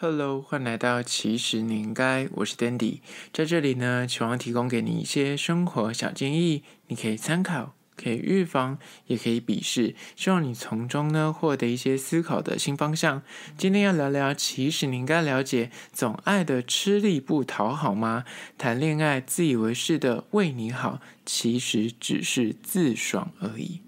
Hello，欢迎来到奇你年该，我是 Dandy，在这里呢，希望提供给你一些生活小建议，你可以参考，可以预防，也可以鄙视，希望你从中呢获得一些思考的新方向。今天要聊聊，其实你应该了解，总爱的吃力不讨好吗？谈恋爱自以为是的为你好，其实只是自爽而已。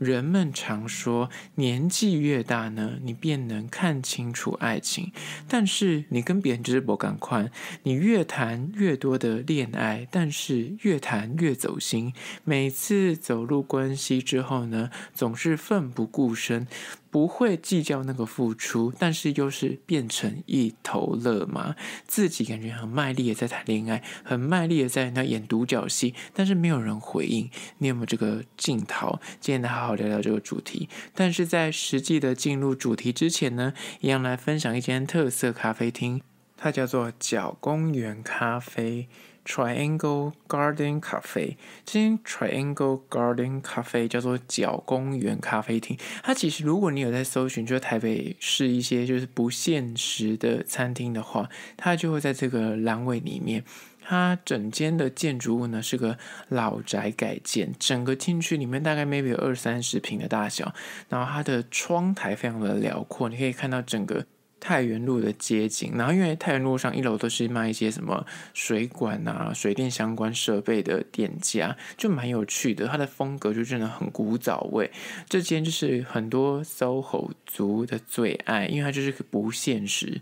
人们常说，年纪越大呢，你便能看清楚爱情。但是你跟别人就是不敢宽，你越谈越多的恋爱，但是越谈越走心。每次走入关系之后呢，总是奋不顾身。不会计较那个付出，但是又是变成一头乐吗？自己感觉很卖力的在谈恋爱，很卖力的在那演独角戏，但是没有人回应。你有没有这个镜头？今天来好好聊聊这个主题。但是在实际的进入主题之前呢，一样来分享一间特色咖啡厅，它叫做角公园咖啡。Triangle Garden Cafe，这间 Triangle Garden Cafe 叫做角公园咖啡厅。它其实如果你有在搜寻，就是台北市一些就是不现实的餐厅的话，它就会在这个阑尾里面。它整间的建筑物呢是个老宅改建，整个进去里面大概 maybe 有二三十平的大小，然后它的窗台非常的辽阔，你可以看到整个。太原路的街景，然后因为太原路上一楼都是卖一些什么水管啊、水电相关设备的店家，就蛮有趣的。它的风格就真的很古早味，这间就是很多 SOHO 族的最爱，因为它就是不现实。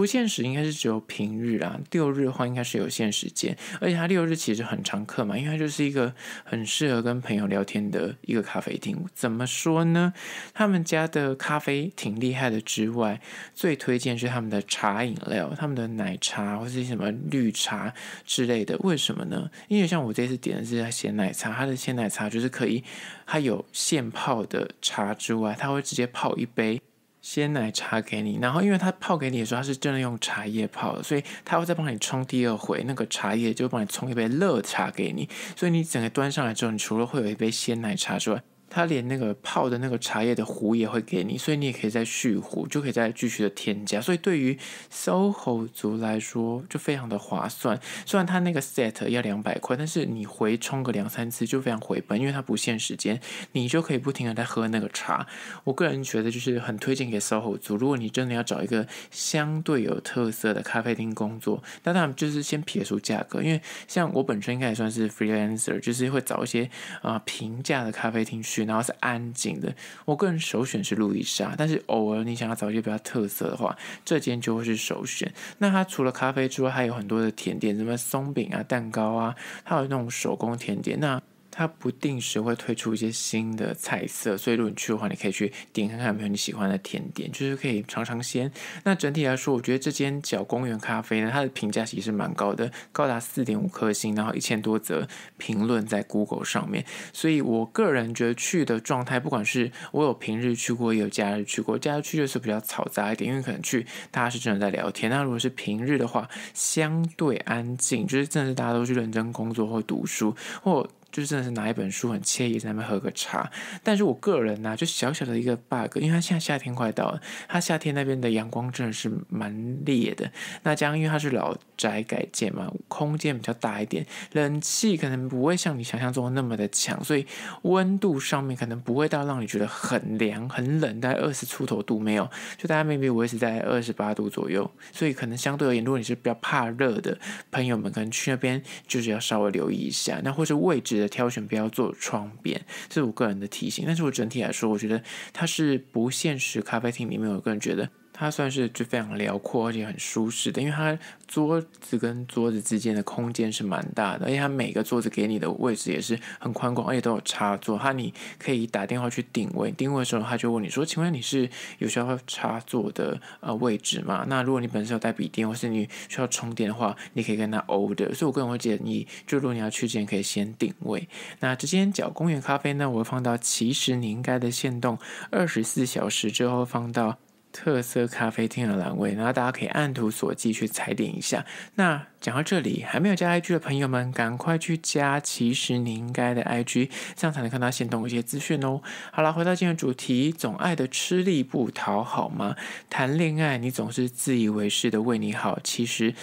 不限时应该是只有平日啊，六日的话应该是有限时间，而且它六日其实很常客嘛，因为它就是一个很适合跟朋友聊天的一个咖啡厅。怎么说呢？他们家的咖啡挺厉害的，之外最推荐是他们的茶饮料，他们的奶茶或是什么绿茶之类的。为什么呢？因为像我这次点的是鲜奶茶，它的鲜奶茶就是可以，它有现泡的茶之外，它会直接泡一杯。鲜奶茶给你，然后因为他泡给你的时候，他是真的用茶叶泡的，所以他会再帮你冲第二回，那个茶叶就帮你冲一杯热茶给你，所以你整个端上来之后，你除了会有一杯鲜奶茶之外，他连那个泡的那个茶叶的壶也会给你，所以你也可以再续壶，就可以再继续的添加。所以对于 SOHO 族来说，就非常的划算。虽然它那个 set 要两百块，但是你回充个两三次就非常回本，因为它不限时间，你就可以不停的在喝那个茶。我个人觉得就是很推荐给 SOHO 族。如果你真的要找一个相对有特色的咖啡厅工作，那当然就是先撇除价格，因为像我本身应该也算是 freelancer，就是会找一些啊平价的咖啡厅去。然后是安静的，我个人首选是路易莎，但是偶尔你想要找一些比较特色的话，这间就会是首选。那它除了咖啡之外，还有很多的甜点，什么松饼啊、蛋糕啊，还有那种手工甜点。那它不定时会推出一些新的菜色，所以如果你去的话，你可以去点看看有没有你喜欢的甜点，就是可以尝尝鲜。那整体来说，我觉得这间小公园咖啡呢，它的评价其实蛮高的，高达四点五颗星，然后一千多则评论在 Google 上面。所以我个人觉得去的状态，不管是我有平日去过，也有假日去过。假日去就是比较嘈杂一点，因为可能去大家是真的在聊天。那如果是平日的话，相对安静，就是正是大家都去认真工作或读书或。就是真的是拿一本书很惬意，在那边喝个茶。但是我个人呢，就小小的一个 bug，因为它现在夏天快到了，它夏天那边的阳光真的是蛮烈的。那家因为它是老宅改建嘛，空间比较大一点，冷气可能不会像你想象中那么的强，所以温度上面可能不会到让你觉得很凉很冷，大概二十出头度没有，就大概 maybe 维持在二十八度左右。所以可能相对而言，如果你是比较怕热的朋友们，可能去那边就是要稍微留意一下，那或者位置。的挑选不要做窗边，这是我个人的提醒。但是我整体来说，我觉得它是不现实。咖啡厅里面，我个人觉得。它算是就非常辽阔，而且很舒适的，因为它桌子跟桌子之间的空间是蛮大的，而且它每个桌子给你的位置也是很宽广，而且都有插座。它你可以打电话去定位，定位的时候它就问你说：“请问你是有需要插座的呃位置吗？”那如果你本身有带笔电或是你需要充电的话，你可以跟他 o 的，所以我个人会建议，就如果你要去之前可以先定位。那之间角公园咖啡呢，我会放到其实你应该的限动二十四小时之后放到。特色咖啡厅的栏位，然后大家可以按图索骥去踩点一下。那讲到这里，还没有加 IG 的朋友们，赶快去加，其实你应该的 IG，这样才能看到先动一些资讯哦。好了，回到今天的主题，总爱的吃力不讨好吗？谈恋爱你总是自以为是的为你好，其实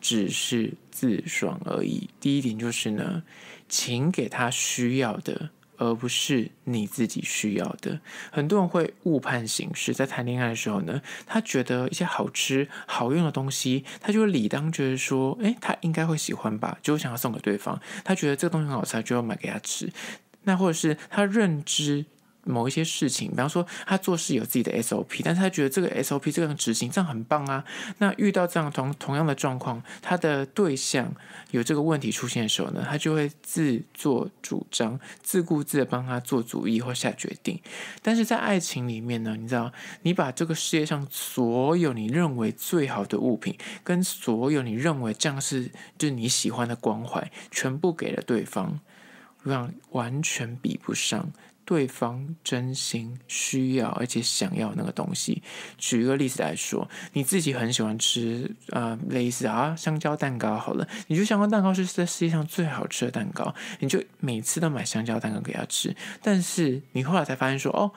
只是自爽而已。第一点就是呢，请给他需要的。而不是你自己需要的，很多人会误判形式。在谈恋爱的时候呢，他觉得一些好吃、好用的东西，他就理当觉得说，哎，他应该会喜欢吧，就想要送给对方。他觉得这个东西很好吃，就要买给他吃。那或者是他认知。某一些事情，比方说他做事有自己的 SOP，但是他觉得这个 SOP 这样执行这样很棒啊。那遇到这样同同样的状况，他的对象有这个问题出现的时候呢，他就会自作主张、自顾自的帮他做主意或下决定。但是在爱情里面呢，你知道，你把这个世界上所有你认为最好的物品，跟所有你认为这样是就是你喜欢的关怀，全部给了对方，让完全比不上。对方真心需要而且想要那个东西。举一个例子来说，你自己很喜欢吃啊，类似啊香蕉蛋糕好了，你就香蕉蛋糕是这世界上最好吃的蛋糕，你就每次都买香蕉蛋糕给他吃。但是你后来才发现说，哦，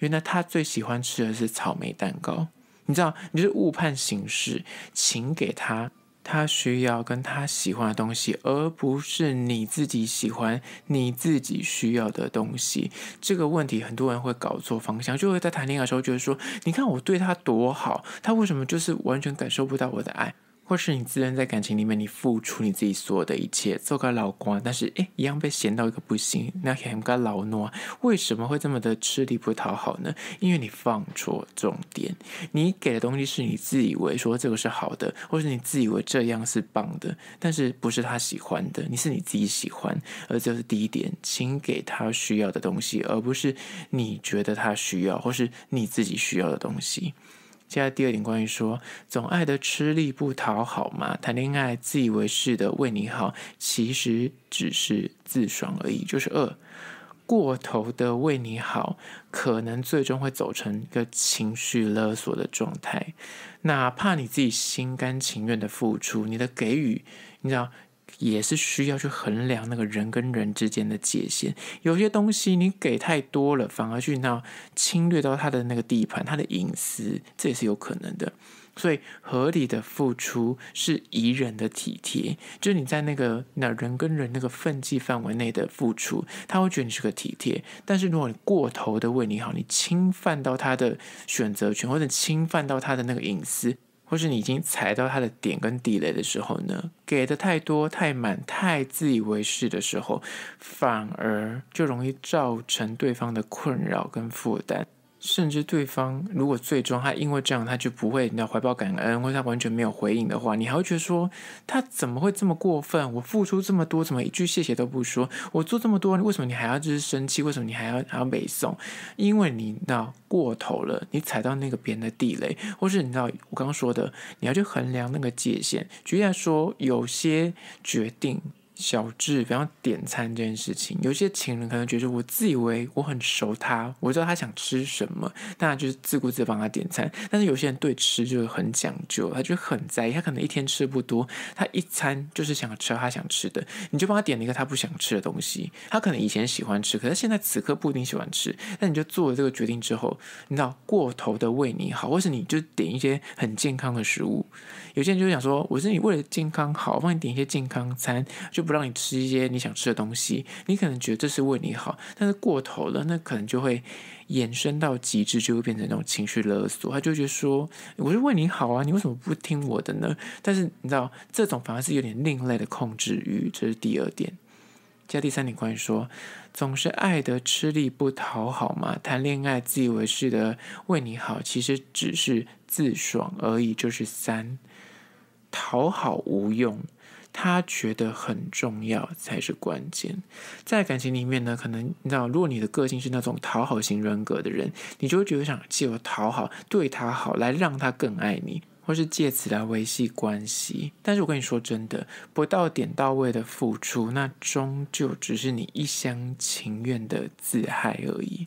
原来他最喜欢吃的是草莓蛋糕。你知道，你是误判形式，请给他。他需要跟他喜欢的东西，而不是你自己喜欢、你自己需要的东西。这个问题很多人会搞错方向，就会在谈恋爱的时候觉得说：“你看我对他多好，他为什么就是完全感受不到我的爱？”或是你自愿在感情里面，你付出你自己所有的一切，做个老公，但是哎，一样被嫌到一个不行，那喊个老诺，为什么会这么的吃力不讨好呢？因为你放错重点，你给的东西是你自以为说这个是好的，或是你自以为这样是棒的，但是不是他喜欢的，你是你自己喜欢，而这是第一点，请给他需要的东西，而不是你觉得他需要或是你自己需要的东西。现在第二点，关于说总爱的吃力不讨好嘛，谈恋爱自以为是的为你好，其实只是自爽而已，就是二过头的为你好，可能最终会走成一个情绪勒索的状态。哪怕你自己心甘情愿的付出，你的给予，你知道。也是需要去衡量那个人跟人之间的界限，有些东西你给太多了，反而去那侵略到他的那个地盘，他的隐私，这也是有可能的。所以合理的付出是宜人的体贴，就是你在那个那人跟人那个分际范围内的付出，他会觉得你是个体贴。但是如果你过头的为你好，你侵犯到他的选择权，或者侵犯到他的那个隐私。或是你已经踩到他的点跟地雷的时候呢？给的太多、太满、太自以为是的时候，反而就容易造成对方的困扰跟负担。甚至对方如果最终他因为这样他就不会，你知怀抱感恩，或者他完全没有回应的话，你还会觉得说他怎么会这么过分？我付出这么多，怎么一句谢谢都不说？我做这么多，你为什么你还要就是生气？为什么你还要还要背诵？因为你那过头了，你踩到那个别人的地雷，或是你知道我刚刚说的，你要去衡量那个界限。举例来说，有些决定。小智，比方点餐这件事情，有些情人可能觉得我自以为我很熟他，我知道他想吃什么，那就是自顾自帮他点餐。但是有些人对吃就是很讲究，他就很在，意，他可能一天吃不多，他一餐就是想吃他想吃的，你就帮他点了一个他不想吃的东西。他可能以前喜欢吃，可是现在此刻不一定喜欢吃。那你就做了这个决定之后，你知道过头的为你好，或是你就点一些很健康的食物。有些人就想说，我是你为了健康好，帮你点一些健康餐，就。不让你吃一些你想吃的东西，你可能觉得这是为你好，但是过头了，那可能就会延伸到极致，就会变成那种情绪勒索。他就觉得说：“我是为你好啊，你为什么不听我的呢？”但是你知道，这种反而是有点另类的控制欲，这是第二点。加第三点，关于说，总是爱得吃力不讨好嘛，谈恋爱自以为是的为你好，其实只是自爽而已，就是三讨好无用。他觉得很重要才是关键，在感情里面呢，可能你知道，如果你的个性是那种讨好型人格的人，你就会觉得想借由讨好、对他好来让他更爱你。或是借此来维系关系，但是我跟你说真的，不到点到位的付出，那终究只是你一厢情愿的自嗨而已。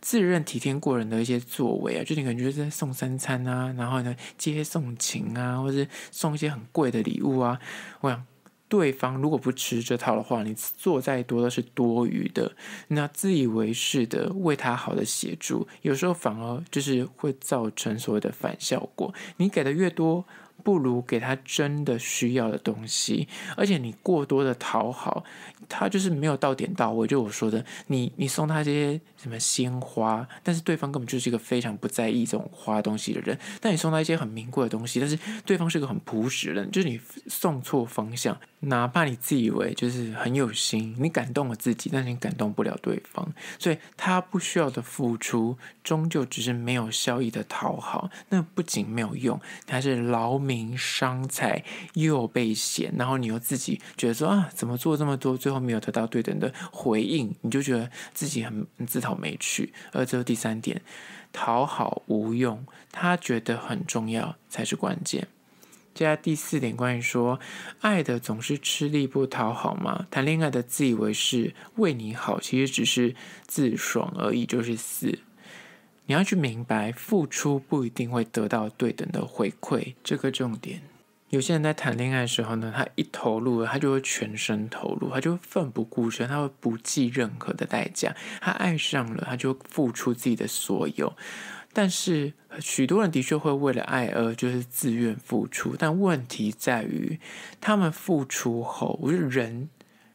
自认体贴过人的一些作为啊，就你可能就是在送三餐啊，然后呢接送情啊，或是送一些很贵的礼物啊，我想。对方如果不吃这套的话，你做再多都是多余的。那自以为是的为他好的协助，有时候反而就是会造成所谓的反效果。你给的越多，不如给他真的需要的东西。而且你过多的讨好他，就是没有到点到位。就我说的，你你送他这些什么鲜花，但是对方根本就是一个非常不在意这种花东西的人。但你送他一些很名贵的东西，但是对方是个很朴实的人，就是你送错方向。哪怕你自以为就是很有心，你感动了自己，但你感动不了对方，所以他不需要的付出，终究只是没有效益的讨好。那不仅没有用，还是劳民伤财，又被嫌。然后你又自己觉得说啊，怎么做这么多，最后没有得到对等的回应，你就觉得自己很自讨没趣。而这是第三点，讨好无用，他觉得很重要才是关键。接下来第四点，关于说，爱的总是吃力不讨好嘛，谈恋爱的自以为是为你好，其实只是自爽而已，就是四。你要去明白，付出不一定会得到对等的回馈，这个重点。有些人在谈恋爱的时候呢，他一投入，了，他就会全身投入，他就奋不顾身，他会不计任何的代价，他爱上了，他就付出自己的所有。但是许多人的确会为了爱而就是自愿付出，但问题在于，他们付出后，我觉得人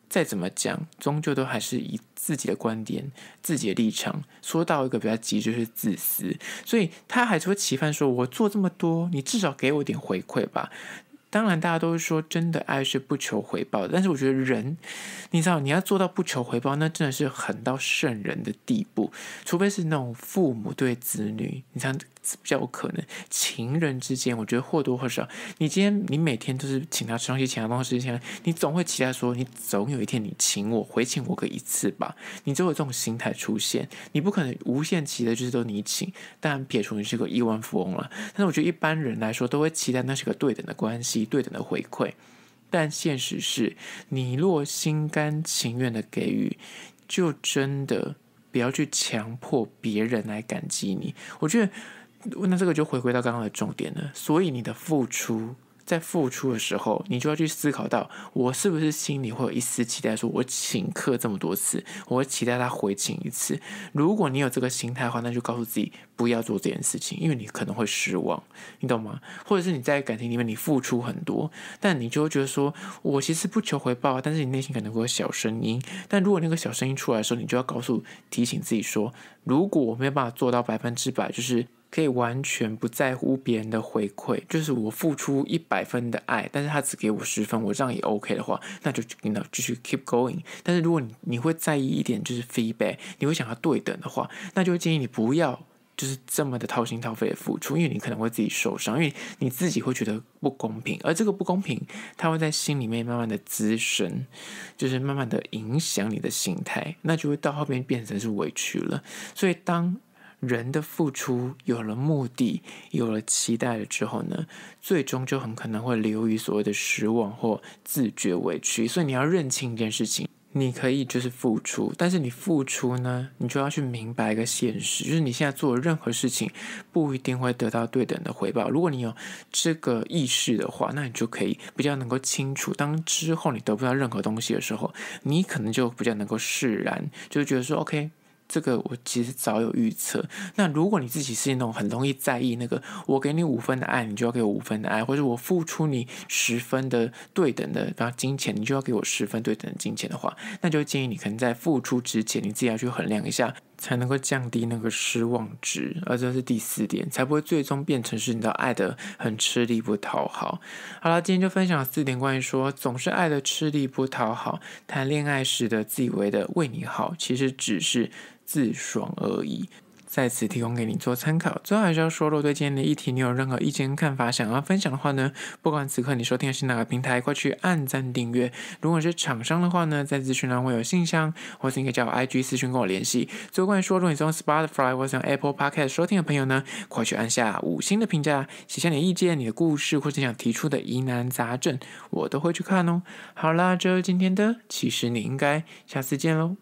再怎么讲，终究都还是以自己的观点、自己的立场，说到一个比较极就是自私，所以他还是会期盼说：“我做这么多，你至少给我点回馈吧。”当然，大家都是说，真的爱是不求回报。但是，我觉得人，你知道，你要做到不求回报，那真的是狠到圣人的地步，除非是那种父母对子女，你像。比较有可能，情人之间，我觉得或多或少，你今天你每天都是请他吃东西，请他东西，请你总会期待说，你总有一天你请我回请我个一次吧，你就有这种心态出现，你不可能无限期的，就是都你请，当然撇除你是个亿万富翁了，但是我觉得一般人来说，都会期待那是个对等的关系，对等的回馈，但现实是你若心甘情愿的给予，就真的不要去强迫别人来感激你，我觉得。那这个就回归到刚刚的重点了。所以你的付出，在付出的时候，你就要去思考到，我是不是心里会有一丝期待，说我请客这么多次，我会期待他回请一次。如果你有这个心态的话，那就告诉自己不要做这件事情，因为你可能会失望，你懂吗？或者是你在感情里面你付出很多，但你就会觉得说我其实不求回报，但是你内心可能会有小声音。但如果那个小声音出来的时候，你就要告诉提醒自己说，如果我没有办法做到百分之百，就是。可以完全不在乎别人的回馈，就是我付出一百分的爱，但是他只给我十分，我这样也 OK 的话，那就那继续 keep going。但是如果你你会在意一点，就是 feedback，你会想要对等的话，那就建议你不要就是这么的掏心掏肺的付出，因为你可能会自己受伤，因为你自己会觉得不公平，而这个不公平，它会在心里面慢慢的滋生，就是慢慢的影响你的心态，那就会到后面变成是委屈了。所以当人的付出有了目的，有了期待了之后呢，最终就很可能会流于所谓的失望或自觉委屈。所以你要认清一件事情：，你可以就是付出，但是你付出呢，你就要去明白一个现实，就是你现在做任何事情，不一定会得到对等的回报。如果你有这个意识的话，那你就可以比较能够清楚。当之后你得不到任何东西的时候，你可能就比较能够释然，就觉得说：“OK。”这个我其实早有预测。那如果你自己是那种很容易在意那个，我给你五分的爱，你就要给我五分的爱，或者我付出你十分的对等的啊金钱，你就要给我十分对等的金钱的话，那就建议你可能在付出之前，你自己要去衡量一下。才能够降低那个失望值，而这是第四点，才不会最终变成是你的爱的很吃力不讨好。好了，今天就分享四点关于说总是爱的吃力不讨好，谈恋爱时的自以为的为你好，其实只是自爽而已。在此提供给你做参考。最后还是要说，如果对今天的议题你有任何意见看法，想要分享的话呢，不管此刻你收听的是哪个平台，快去按赞订阅。如果是厂商的话呢，在资讯栏会有信箱，或是你可以叫我 IG 私讯跟我联系。最后于说，如果你从 Spotify 或是 Apple Podcast 收听的朋友呢，快去按下五星的评价，写下你的意见、你的故事，或者想提出的疑难杂症，我都会去看哦。好啦，这今天的，其实你应该下次见喽。